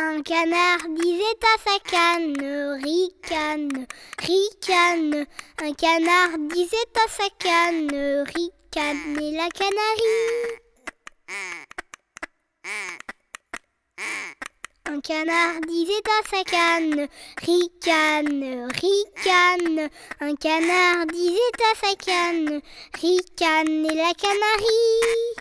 Un canard disait à sa canne, ricane, ricane. Un canard disait à sa canne, ricane et la canarie. Un canard disait à sa canne, ricane, ricane. Un canard disait à sa canne, ricane et la canarie.